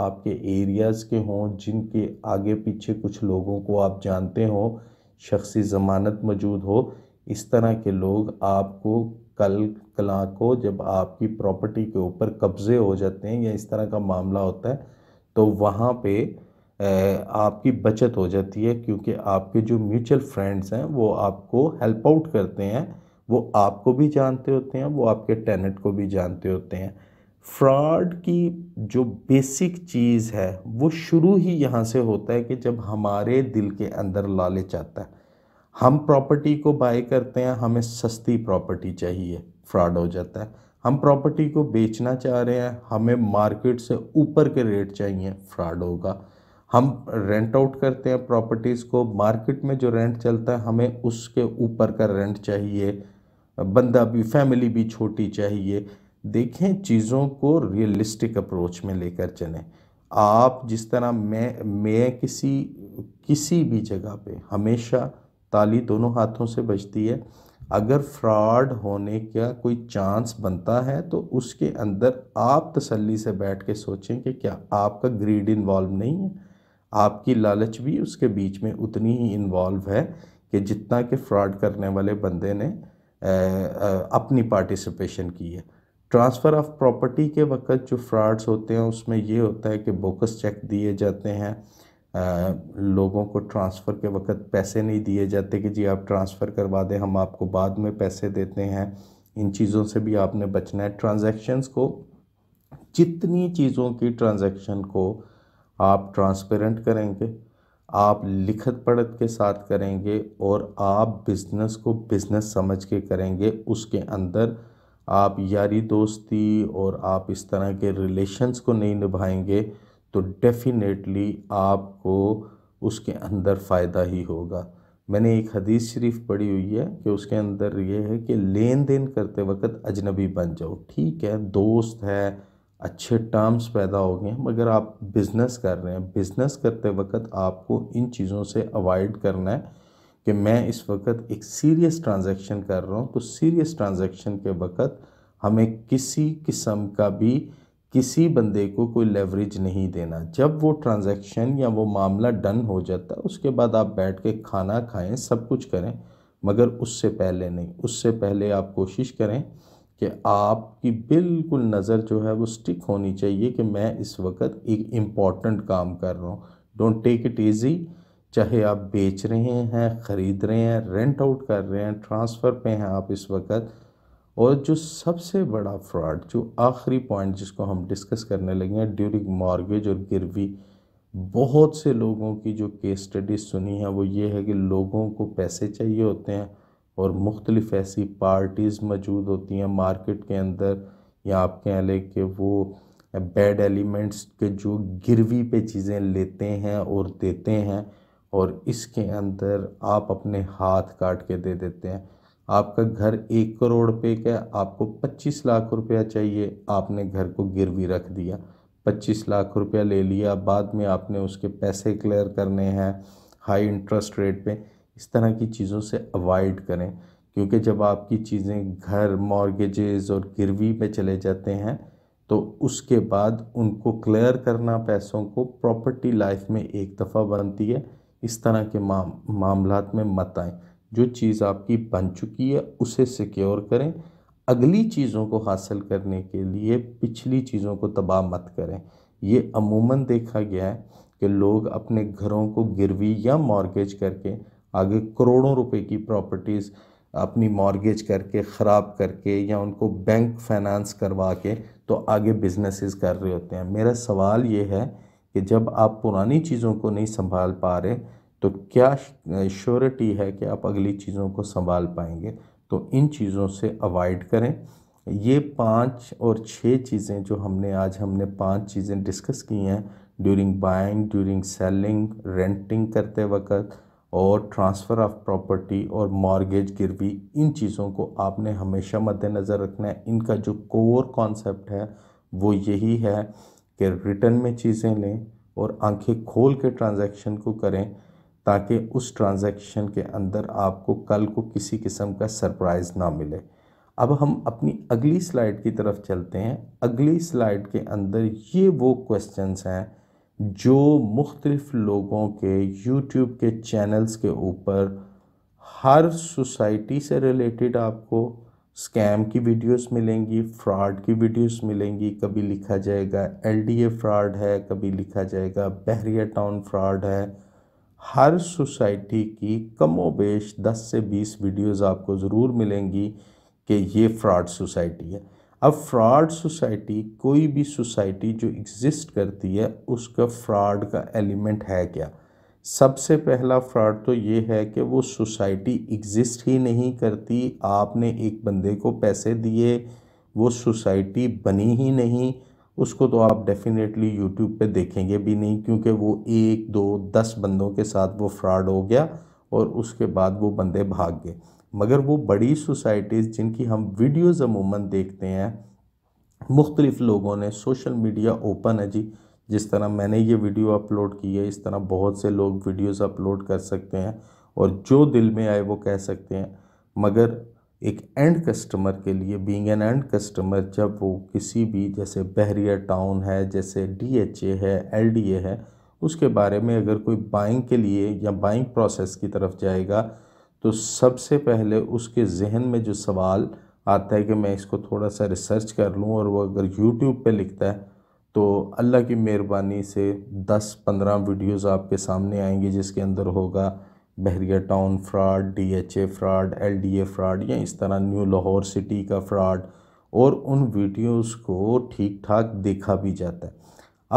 आपके एरियाज़ के हों जिनके आगे पीछे कुछ लोगों को आप जानते हों शख्सी ज़मानत मौजूद हो इस तरह के लोग आपको कल कला को जब आपकी प्रॉपर्टी के ऊपर कब्ज़े हो जाते हैं या इस तरह का मामला होता है तो वहाँ पे आपकी बचत हो जाती है क्योंकि आपके जो म्यूचुअल फ्रेंड्स हैं वो आपको हेल्प आउट करते हैं वो आपको भी जानते होते हैं वो आपके टेनेंट को भी जानते होते हैं फ्रॉड की जो बेसिक चीज़ है वो शुरू ही यहाँ से होता है कि जब हमारे दिल के अंदर लालच आता है हम प्रॉपर्टी को बाय करते हैं हमें सस्ती प्रॉपर्टी चाहिए फ्रॉड हो जाता है हम प्रॉपर्टी को बेचना चाह रहे हैं हमें मार्केट से ऊपर के रेट चाहिए फ्रॉड होगा हम रेंट आउट करते हैं प्रॉपर्टीज़ को मार्केट में जो रेंट चलता है हमें उसके ऊपर का रेंट चाहिए बंदा भी फैमिली भी छोटी चाहिए देखें चीज़ों को रियलिस्टिक अप्रोच में लेकर चलें आप जिस तरह मैं मैं किसी किसी भी जगह पे हमेशा ताली दोनों हाथों से बजती है अगर फ्रॉड होने का कोई चांस बनता है तो उसके अंदर आप तसल्ली से बैठ के सोचें कि क्या आपका ग्रीड इन्वॉल्व नहीं है आपकी लालच भी उसके बीच में उतनी ही इन्वॉल्व है कि जितना कि फ़्रॉड करने वाले बंदे ने अपनी पार्टिसिपेशन की है ट्रांसफ़र ऑफ प्रॉपर्टी के वक्त जो फ्रॉड्स होते हैं उसमें ये होता है कि बोकस चेक दिए जाते हैं आ, लोगों को ट्रांसफ़र के वक्त पैसे नहीं दिए जाते कि जी आप ट्रांसफ़र करवा दें हम आपको बाद में पैसे देते हैं इन चीज़ों से भी आपने बचना है ट्रांज़ेक्शन्स को जितनी चीज़ों की ट्रांज़ेक्शन को आप ट्रांसपेरेंट करेंगे आप लिखत पढ़त के साथ करेंगे और आप बिज़नेस को बिज़नेस समझ के करेंगे उसके अंदर आप यारी दोस्ती और आप इस तरह के रिलेशंस को नहीं निभाएंगे तो डेफिनेटली आपको उसके अंदर फ़ायदा ही होगा मैंने एक हदीस शरीफ पढ़ी हुई है कि उसके अंदर ये है कि लेन देन करते वक्त अजनबी बन जाओ ठीक है दोस्त है अच्छे टर्म्स पैदा हो गए हैं मगर आप बिज़नेस कर रहे हैं बिज़नेस करते वक्त आपको इन चीज़ों से अवॉइड करना है कि मैं इस वक्त एक सीरियस ट्रांजैक्शन कर रहा हूँ तो सीरियस ट्रांजैक्शन के वक्त हमें किसी किस्म का भी किसी बंदे को कोई लेवरेज नहीं देना जब वो ट्रांजैक्शन या वो मामला डन हो जाता है उसके बाद आप बैठ के खाना खाएं सब कुछ करें मगर उससे पहले नहीं उससे पहले आप कोशिश करें कि आपकी बिल्कुल नज़र जो है वो स्टिक होनी चाहिए कि मैं इस वक्त एक इम्पॉर्टेंट काम कर रहा हूँ डोंट टेक इट ईज़ी चाहे आप बेच रहे हैं ख़रीद रहे हैं रेंट आउट कर रहे हैं ट्रांसफ़र पे हैं आप इस वक्त और जो सबसे बड़ा फ्रॉड जो आखिरी पॉइंट जिसको हम डिस्कस करने लगे हैं ड्यूरिंग मॉर्गेज और गिरवी बहुत से लोगों की जो केस स्टडीज़ सुनी है वो ये है कि लोगों को पैसे चाहिए होते हैं और मुख्तलिफ ऐसी पार्टीज़ मौजूद होती हैं मार्केट के अंदर या आप कह लें कि वो बैड एलिमेंट्स के जो गिरवी पे चीज़ें लेते हैं और देते हैं और इसके अंदर आप अपने हाथ काट के दे देते हैं आपका घर एक करोड़ रुपये का आपको पच्चीस लाख रुपया चाहिए आपने घर को गिरवी रख दिया पच्चीस लाख रुपया ले लिया बाद में आपने उसके पैसे क्लियर करने हैं हाई इंटरेस्ट रेट पे इस तरह की चीज़ों से अवॉइड करें क्योंकि जब आपकी चीज़ें घर मॉर्गेजेस और गिरवी पे चले जाते हैं तो उसके बाद उनको क्लियर करना पैसों को प्रॉपर्टी लाइफ में एक दफ़ा बनती है इस तरह के माम मामला में मत आएँ जो चीज़ आपकी बन चुकी है उसे सिक्योर करें अगली चीज़ों को हासिल करने के लिए पिछली चीज़ों को तबाह मत करें ये अमूमन देखा गया है कि लोग अपने घरों को गिरवी या मॉर्गेज करके आगे करोड़ों रुपए की प्रॉपर्टीज़ अपनी मॉर्गेज करके ख़राब करके या उनको बैंक फाइनेंस करवा के तो आगे बिजनेसेस कर रहे होते हैं मेरा सवाल ये है कि जब आप पुरानी चीज़ों को नहीं संभाल पा रहे तो क्या श्योरिटी है कि आप अगली चीज़ों को संभाल पाएंगे तो इन चीज़ों से अवॉइड करें ये पांच और छः चीज़ें जो हमने आज हमने पांच चीज़ें डिस्कस की हैं during buying during selling renting करते वक्त और ट्रांसफ़र ऑफ प्रॉपर्टी और मॉर्गेज गिरवी इन चीज़ों को आपने हमेशा मद्देनज़र रखना है इनका जो कोर कॉन्सेप्ट है वो यही है कि रिटर्न में चीज़ें लें और आंखें खोल के ट्रांजैक्शन को करें ताकि उस ट्रांजैक्शन के अंदर आपको कल को किसी किस्म का सरप्राइज़ ना मिले अब हम अपनी अगली स्लाइड की तरफ चलते हैं अगली स्लाइड के अंदर ये वो क्वेश्चंस हैं जो मुख्तलफ़ लोगों के यूट्यूब के चैनल्स के ऊपर हर सोसाइटी से रिलेटेड आपको स्कैम की वीडियोस मिलेंगी फ्रॉड की वीडियोस मिलेंगी कभी लिखा जाएगा एलडीए फ्रॉड है कभी लिखा जाएगा बहरिया टाउन फ्रॉड है हर सोसाइटी की कमोबेश 10 से 20 वीडियोस आपको ज़रूर मिलेंगी कि ये फ्रॉड सोसाइटी है अब फ्रॉड सोसाइटी कोई भी सोसाइटी जो एग्ज़िस्ट करती है उसका फ्रॉड का एलिमेंट है क्या सबसे पहला फ्रॉड तो ये है कि वो सोसाइटी एग्ज़िस्ट ही नहीं करती आपने एक बंदे को पैसे दिए वो सोसाइटी बनी ही नहीं उसको तो आप डेफिनेटली यूट्यूब पे देखेंगे भी नहीं क्योंकि वो एक दो दस बंदों के साथ वो फ्रॉड हो गया और उसके बाद वो बंदे भाग गए मगर वो बड़ी सोसाइटीज़ जिनकी हम वीडियोज़ अमूमन देखते हैं मुख्तलिफ़ लोगों ने सोशल मीडिया ओपन है जी जिस तरह मैंने ये वीडियो अपलोड की है इस तरह बहुत से लोग वीडियोज़ अपलोड कर सकते हैं और जो दिल में आए वो कह सकते हैं मगर एक एंड कस्टमर के लिए बीइंग एन एंड कस्टमर जब वो किसी भी जैसे बहरिया टाउन है जैसे डीएचए है एलडीए है उसके बारे में अगर कोई बाइंग के लिए या बाइंग प्रोसेस की तरफ जाएगा तो सबसे पहले उसके जहन में जो सवाल आता है कि मैं इसको थोड़ा सा रिसर्च कर लूँ और वह अगर यूट्यूब पर लिखता है तो अल्लाह की मेहरबानी से 10-15 वीडियोस आपके सामने आएंगे जिसके अंदर होगा Bahria town fraud DHA fraud LDA fraud या इस तरह न्यू लाहौर सिटी का फ्रॉड और उन वीडियोस को ठीक ठाक देखा भी जाता है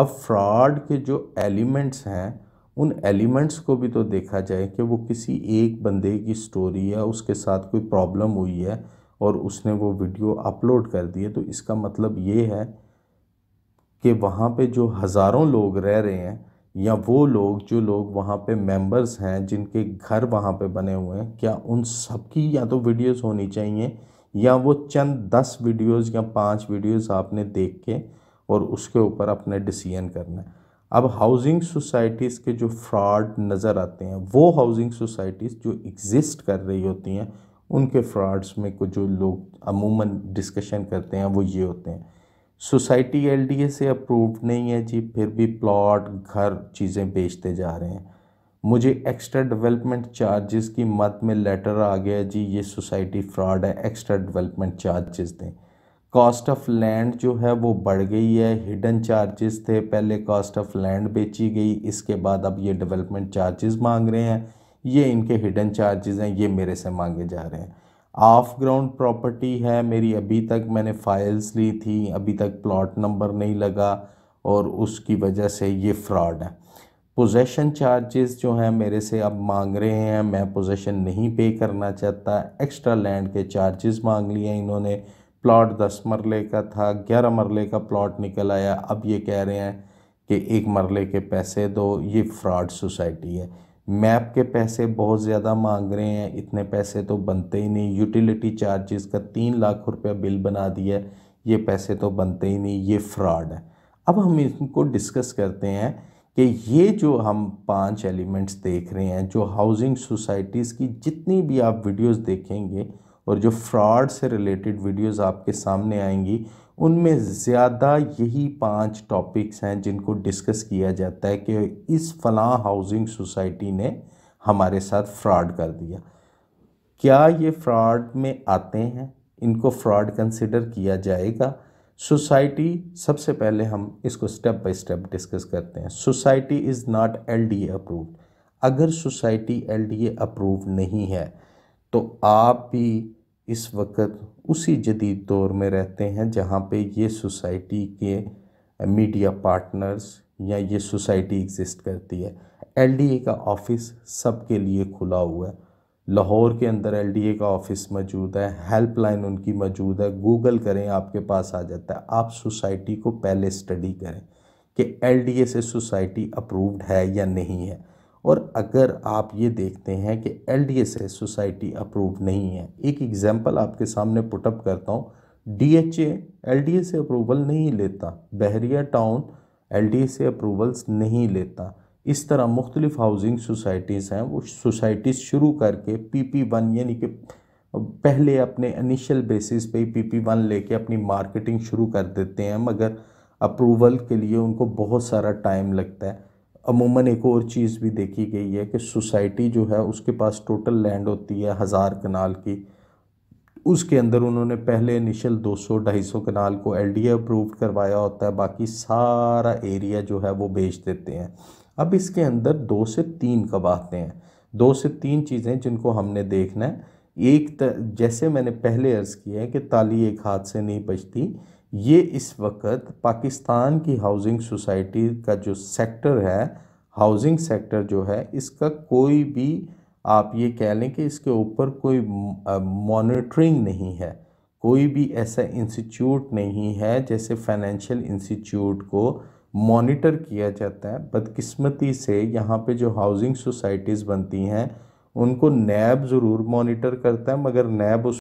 अब फ्रॉड के जो एलिमेंट्स हैं उन एलिमेंट्स को भी तो देखा जाए कि वो किसी एक बंदे की स्टोरी या उसके साथ कोई प्रॉब्लम हुई है और उसने वो वीडियो अपलोड कर दी है तो इसका मतलब ये है कि वहाँ पे जो हज़ारों लोग रह रहे हैं या वो लोग जो लोग वहाँ पे मेंबर्स हैं जिनके घर वहाँ पे बने हुए हैं क्या उन सबकी या तो वीडियोस होनी चाहिए या वो चंद दस वीडियोस या पांच वीडियोस आपने देख के और उसके ऊपर अपने डिसीजन करना है अब हाउसिंग सोसाइटीज़ के जो फ्रॉड नज़र आते हैं वो हाउसिंग सोसाइटीज़ जो एग्ज़िस्ट कर रही होती हैं उनके फ्रॉड्स में को जो लोग अमूमन डिस्कशन करते हैं वो ये होते हैं सोसाइटी एलडीए से अप्रूव्ड नहीं है जी फिर भी प्लॉट घर चीज़ें बेचते जा रहे हैं मुझे एक्स्ट्रा डेवलपमेंट चार्जेस की मत में लेटर आ गया जी ये सोसाइटी फ्रॉड है एक्स्ट्रा डेवलपमेंट चार्जेस दें कॉस्ट ऑफ लैंड जो है वो बढ़ गई है हिडन चार्जेस थे पहले कॉस्ट ऑफ लैंड बेची गई इसके बाद अब ये डेवलपमेंट चार्जेस मांग रहे हैं ये इनके हिडन चार्जेस हैं ये मेरे से मांगे जा रहे हैं ऑफ ग्राउंड प्रॉपर्टी है मेरी अभी तक मैंने फाइल्स ली थी अभी तक प्लॉट नंबर नहीं लगा और उसकी वजह से ये फ्रॉड है पोजेसन चार्जेस जो हैं मेरे से अब मांग रहे हैं मैं पोजेसन नहीं पे करना चाहता एक्स्ट्रा लैंड के चार्जेस मांग लिए इन्होंने प्लॉट दस मरले का था ग्यारह मरले का प्लॉट निकल आया अब ये कह रहे हैं कि एक मरले के पैसे दो ये फ्रॉड सोसाइटी है मैप के पैसे बहुत ज़्यादा मांग रहे हैं इतने पैसे तो बनते ही नहीं यूटिलिटी चार्जेस का तीन लाख रुपया बिल बना दिया ये पैसे तो बनते ही नहीं ये फ्रॉड है अब हम इनको डिस्कस करते हैं कि ये जो हम पांच एलिमेंट्स देख रहे हैं जो हाउसिंग सोसाइटीज़ की जितनी भी आप वीडियोस देखेंगे और जो फ्रॉड से रिलेटेड वीडियोस आपके सामने आएंगी उनमें ज़्यादा यही पांच टॉपिक्स हैं जिनको डिस्कस किया जाता है कि इस फलां हाउसिंग सोसाइटी ने हमारे साथ फ्रॉड कर दिया क्या ये फ्रॉड में आते हैं इनको फ्रॉड कंसिडर किया जाएगा सोसाइटी सबसे पहले हम इसको स्टेप बाय स्टेप डिस्कस करते हैं society is not LDA approved अगर सोसाइटी एलडीए अप्रूव्ड नहीं है तो आप भी इस वक्त उसी जदीद दौर में रहते हैं जहाँ पे ये सोसाइटी के मीडिया पार्टनर्स या ये सोसाइटी एग्जिस्ट करती है एलडीए का ऑफिस सब के लिए खुला हुआ है लाहौर के अंदर एलडीए का ऑफिस मौजूद है हेल्पलाइन उनकी मौजूद है गूगल करें आपके पास आ जाता है आप सोसाइटी को पहले स्टडी करें कि एलडीए से सोसाइटी अप्रूव्ड है या नहीं है और अगर आप ये देखते हैं कि L D S S society approve नहीं है एक एग्ज़ाम्पल आपके सामने पुटअप करता हूँ D H A L D S approval नहीं लेता Bahria town L D S approvals नहीं लेता इस तरह मुख्तलिफ हाउसिंग सोसाइटीज़ हैं वो सोसाइटीज़ शुरू करके पी पी वन यानी कि पहले अपने इनिशियल बेसिस पे पी पी वन लेके अपनी मार्केटिंग शुरू कर देते हैं मगर अप्रूवल के लिए उनको बहुत सारा टाइम लगता है अमूमन एक और चीज़ भी देखी गई है कि सोसाइटी जो है उसके पास टोटल लैंड होती है हज़ार कनाल की उसके अंदर उन्होंने पहले इनिशियल 200-250 कनाल को एल डी अप्रूव्ड करवाया होता है बाकी सारा एरिया जो है वो बेच देते हैं अब इसके अंदर दो से तीन कबाते हैं दो से तीन चीज़ें जिनको हमने देखना है एक त, जैसे मैंने पहले अर्ज़ किया है कि ताली एक हाथ से नहीं बचती ये इस वक्त पाकिस्तान की हाउसिंग सोसाइटी का जो सेक्टर है हाउसिंग सेक्टर जो है इसका कोई भी आप ये कह लें कि इसके ऊपर कोई मॉनिटरिंग नहीं है कोई भी ऐसा इंस्टीट्यूट नहीं है जैसे फाइनेंशियल इंस्टीट्यूट को मॉनिटर किया जाता है बदकिस्मती से यहाँ पे जो हाउसिंग सोसाइटीज़ बनती हैं उनको नैब ज़रूर मॉनिटर करता है मगर नैब उस